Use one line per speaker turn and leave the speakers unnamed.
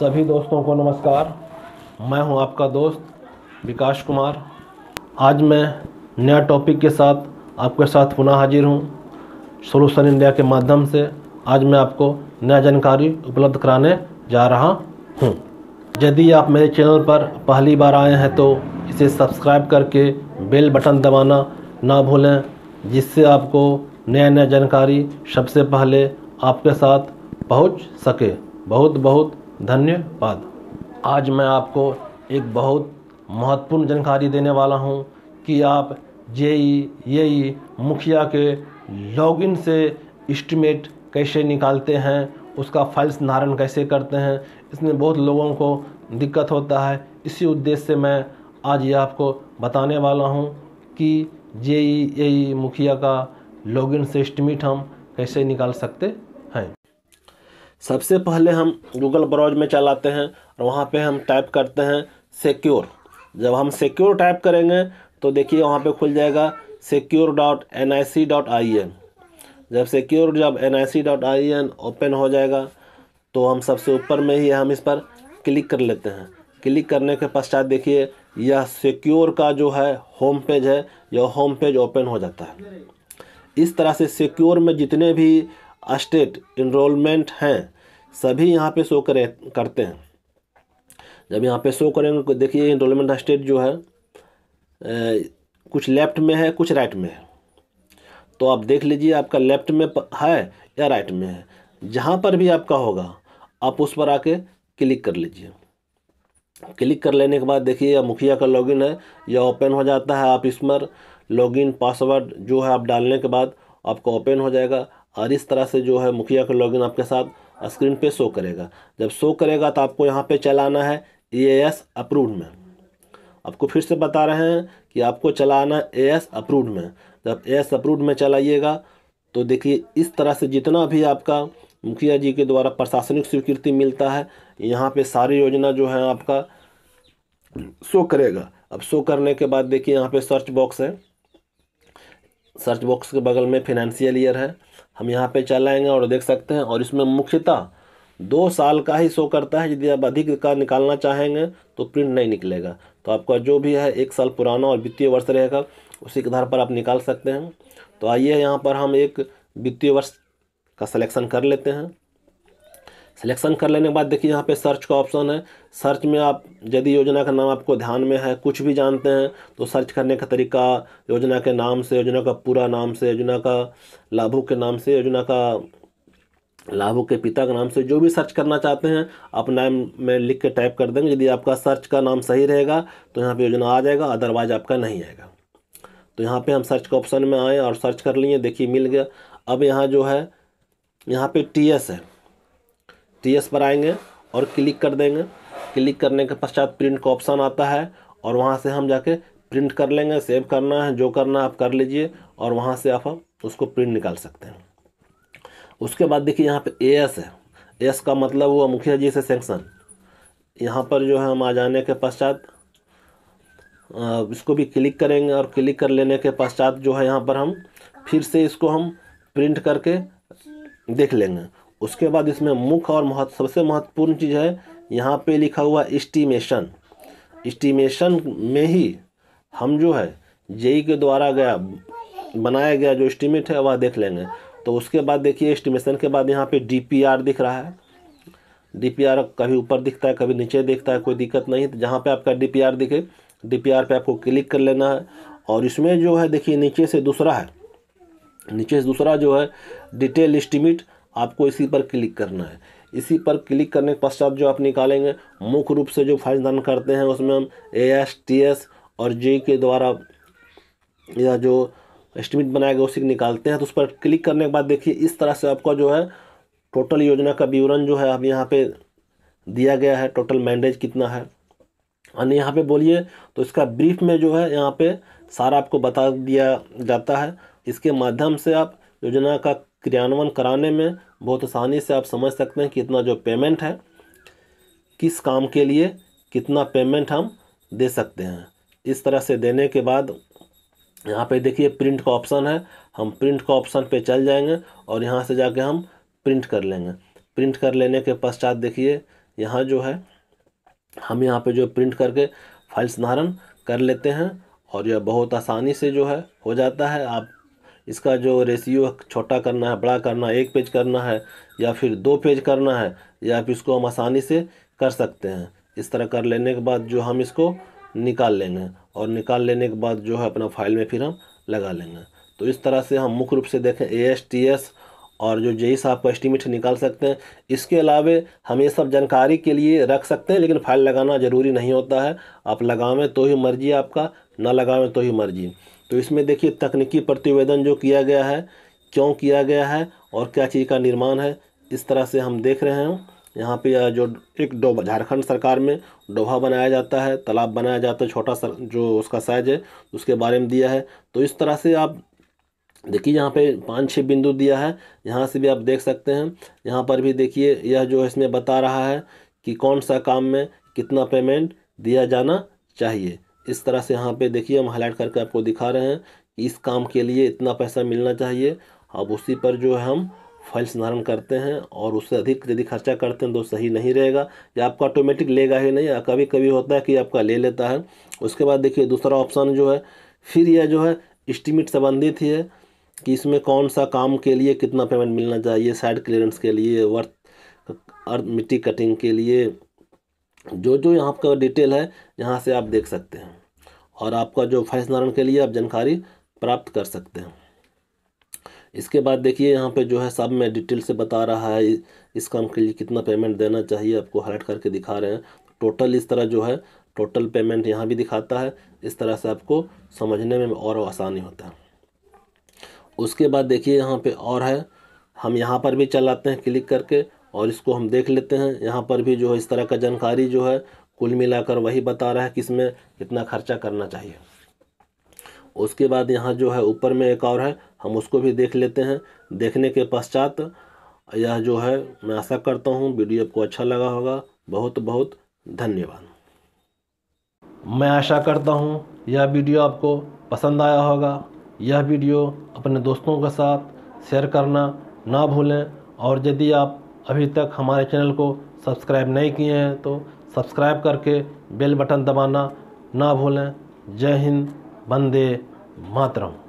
सभी दोस्तों को नमस्कार मैं हूं आपका दोस्त विकास कुमार आज मैं नया टॉपिक के साथ आपके साथ पुनः हाजिर हूं सोलूशन इंडिया के माध्यम से आज मैं आपको नया जानकारी उपलब्ध कराने जा रहा हूं। यदि आप मेरे चैनल पर पहली बार आए हैं तो इसे सब्सक्राइब करके बेल बटन दबाना ना भूलें जिससे आपको नया नया जानकारी सबसे पहले आपके साथ पहुँच सके बहुत बहुत धन्यवाद आज मैं आपको एक बहुत महत्वपूर्ण जानकारी देने वाला हूं कि आप जेई ये मुखिया के लॉगिन से इस्टीमेट कैसे निकालते हैं उसका फाइल्स नारण कैसे करते हैं इसमें बहुत लोगों को दिक्कत होता है इसी उद्देश्य से मैं आज ये आपको बताने वाला हूँ कि जेई ये मुखिया का लॉगिन से इस्टीमेट हम कैसे निकाल सकते सबसे पहले हम गूगल ब्राउज में चलाते हैं और वहाँ पे हम टाइप करते हैं सिक्योर जब हम सिक्योर टाइप करेंगे तो देखिए वहाँ पे खुल जाएगा secure dot N I C dot I N जब सिक्योर जब N I C dot I N open हो जाएगा तो हम सबसे ऊपर में ही हम इस पर क्लिक कर लेते हैं क्लिक करने के पश्चात देखिए यह सिक्योर का जो है होम पेज है यह होम पेज ओपन हो जाता है इस तरह से सिक्योर में जितने भी स्टेट इनरोलमेंट हैं सभी यहाँ पे शो करे करते हैं जब यहाँ पे शो करेंगे देखिए इनरोलमेंट स्टेट जो है ए, कुछ लेफ्ट में है कुछ राइट में है तो आप देख लीजिए आपका लेफ्ट में है या राइट में है जहाँ पर भी आपका होगा आप उस पर आके क्लिक कर लीजिए क्लिक कर लेने के बाद देखिए या मुखिया का लॉगिन है या ओपन हो जाता है आप पर लॉगिन पासवर्ड जो है आप डालने के बाद आपका ओपन हो जाएगा और इस तरह से जो है मुखिया का लॉगिन आपके साथ स्क्रीन पे शो करेगा जब शो करेगा तो आपको यहाँ पे चलाना है ए एस अप्रूव्ड में आपको फिर से बता रहे हैं कि आपको चलाना ए एस अप्रूव्ड में जब ए एस अप्रूव्ड में चलाइएगा तो देखिए इस तरह से जितना भी आपका मुखिया जी के द्वारा प्रशासनिक स्वीकृति मिलता है यहाँ पे सारी योजना जो है आपका शो करेगा अब शो करने के बाद देखिए यहाँ पे सर्च बॉक्स है सर्च बॉक्स के बगल में फिनेंशियल ईयर है हम यहाँ पे चलाएंगे और देख सकते हैं और इसमें मुख्यतः दो साल का ही शो करता है यदि आप अधिक का निकालना चाहेंगे तो प्रिंट नहीं निकलेगा तो आपका जो भी है एक साल पुराना और वित्तीय वर्ष रहेगा उसी के आधार पर आप निकाल सकते हैं तो आइए यहाँ पर हम एक वित्तीय वर्ष का सलेक्शन कर लेते हैं सिलेक्शन कर लेने के बाद देखिए यहाँ पे सर्च का ऑप्शन है सर्च में आप यदि योजना का नाम आपको ध्यान में है कुछ भी जानते हैं तो सर्च करने का तरीका योजना के नाम से योजना का पूरा नाम से योजना का लाभुक के नाम से योजना का लाभुक के पिता के नाम से जो भी सर्च करना चाहते हैं आप नाम में लिख के टाइप कर देंगे यदि आपका सर्च का नाम सही रहेगा तो यहाँ पर योजना आ जाएगा अदरवाइज आपका नहीं आएगा तो यहाँ पर हम सर्च के ऑप्शन में आए और सर्च कर लिए देखिए मिल गया अब यहाँ जो है यहाँ पे टी एस है टीएस पर आएंगे और क्लिक कर देंगे क्लिक करने के पश्चात प्रिंट का ऑप्शन आता है और वहाँ से हम जाके प्रिंट कर लेंगे सेव करना है जो करना है आप कर लीजिए और वहाँ से आप उसको प्रिंट निकाल सकते हैं उसके बाद देखिए यहाँ पे एएस है एस का मतलब हुआ मुखिया जी से सेंक्शन यहाँ पर जो है हम आ जाने के पश्चात इसको भी क्लिक करेंगे और क्लिक कर लेने के पश्चात जो है यहाँ पर हम फिर से इसको हम प्रिंट करके देख लेंगे उसके बाद इसमें मुख्य और महत्व सबसे महत्वपूर्ण चीज़ है यहाँ पे लिखा हुआ इस्टीमेशन इस्टीमेशन में ही हम जो है जेई के द्वारा गया बनाया गया जो इस्टीमेट है वह देख लेंगे तो उसके बाद देखिए इस्टीमेशन के बाद यहाँ पे डीपीआर दिख रहा है डीपीआर कभी ऊपर दिखता है कभी नीचे दिखता है कोई दिक्कत नहीं तो जहाँ पर आपका आर दिखे आर पे आपको क्लिक कर लेना है और इसमें जो है देखिए नीचे से दूसरा है नीचे से दूसरा जो है डिटेल एस्टिमेट आपको इसी पर क्लिक करना है इसी पर क्लिक करने के पश्चात जो आप निकालेंगे मुख्य रूप से जो फाइल दान करते हैं उसमें हम ए एस टी एस और जे के द्वारा या जो एस्टिमेट बनाया गया उसी निकालते हैं तो उस पर क्लिक करने के बाद देखिए इस तरह से आपका जो है टोटल योजना का विवरण जो है अब यहाँ पे दिया गया है टोटल मैंडेज कितना है और यहाँ पे बोलिए तो इसका ब्रीफ में जो है यहाँ पे सारा आपको बता दिया जाता है इसके माध्यम से आप योजना का क्रियान्वयन कराने में बहुत आसानी से आप समझ सकते हैं कि इतना जो पेमेंट है किस काम के लिए कितना पेमेंट हम दे सकते हैं इस तरह से देने के बाद यहाँ पे देखिए प्रिंट का ऑप्शन है हम प्रिंट का ऑप्शन पे चल जाएंगे और यहाँ से जाके हम प्रिंट कर लेंगे प्रिंट कर लेने के पश्चात देखिए यहाँ जो है हम यहाँ पे जो प्रिंट करके फाइल्स धारण कर लेते हैं और यह बहुत आसानी से जो है हो जाता है आप इसका जो रेशियो छोटा करना है बड़ा करना है एक पेज करना है या फिर दो पेज करना है या फिर इसको हम आसानी से कर सकते हैं इस तरह कर लेने के बाद जो हम इसको निकाल लेंगे और निकाल लेने के बाद जो है अपना फाइल में फिर हम लगा लेंगे तो इस तरह से हम मुख्य रूप से देखें ए एस टी एस और जो जेई साहब का एस्टिमेट निकाल सकते हैं इसके अलावा हम ये सब जानकारी के लिए रख सकते हैं लेकिन फाइल लगाना ज़रूरी नहीं होता है आप लगावें तो ही मर्जी आपका ना लगावें तो ही मर्जी तो इसमें देखिए तकनीकी प्रतिवेदन जो किया गया है क्यों किया गया है और क्या चीज़ का निर्माण है इस तरह से हम देख रहे हैं यहाँ पे जो एक डोबा झारखंड सरकार में डोभा बनाया जाता है तालाब बनाया जाता है छोटा सा जो उसका साइज है उसके बारे में दिया है तो इस तरह से आप देखिए यहाँ पे पाँच छः बिंदु दिया है यहाँ से भी आप देख सकते हैं यहाँ पर भी देखिए यह जो इसमें बता रहा है कि कौन सा काम में कितना पेमेंट दिया जाना चाहिए इस तरह से यहाँ पे देखिए हम हाईलाइट करके आपको दिखा रहे हैं कि इस काम के लिए इतना पैसा मिलना चाहिए अब उसी पर जो है हम फाइल संधारण करते हैं और उससे अधिक यदि खर्चा करते हैं तो सही नहीं रहेगा या आपका ऑटोमेटिक लेगा ही नहीं कभी कभी होता है कि आपका ले लेता है उसके बाद देखिए दूसरा ऑप्शन जो है फिर यह जो है इस्टीमेट संबंधित ही है कि इसमें कौन सा काम के लिए कितना पेमेंट मिलना चाहिए साइड क्लियरेंस के लिए वर्थ अर्थ मिट्टी कटिंग के लिए जो जो यहाँ आपका डिटेल है यहाँ से आप देख सकते हैं और आपका जो फैस नारायण के लिए आप जानकारी प्राप्त कर सकते हैं इसके बाद देखिए यहाँ पे जो है सब में डिटेल से बता रहा है इस काम के लिए कितना पेमेंट देना चाहिए आपको हाईलाइट करके दिखा रहे हैं टोटल इस तरह जो है टोटल पेमेंट यहाँ भी दिखाता है इस तरह से आपको समझने में और आसानी होता है उसके बाद देखिए यहाँ पे और है हम यहाँ पर भी चलाते हैं क्लिक करके और इसको हम देख लेते हैं यहाँ पर भी जो है इस तरह का जानकारी जो है कुल मिलाकर वही बता रहा है कि इसमें कितना खर्चा करना चाहिए उसके बाद यहाँ जो है ऊपर में एक और है हम उसको भी देख लेते हैं देखने के पश्चात यह जो है मैं आशा करता हूँ वीडियो आपको अच्छा लगा होगा बहुत बहुत धन्यवाद मैं आशा करता हूँ यह वीडियो आपको पसंद आया होगा यह वीडियो अपने दोस्तों के साथ शेयर करना ना भूलें और यदि आप अभी तक हमारे चैनल को सब्सक्राइब नहीं किए हैं तो सब्सक्राइब करके बेल बटन दबाना ना भूलें जय हिंद वंदे मातरम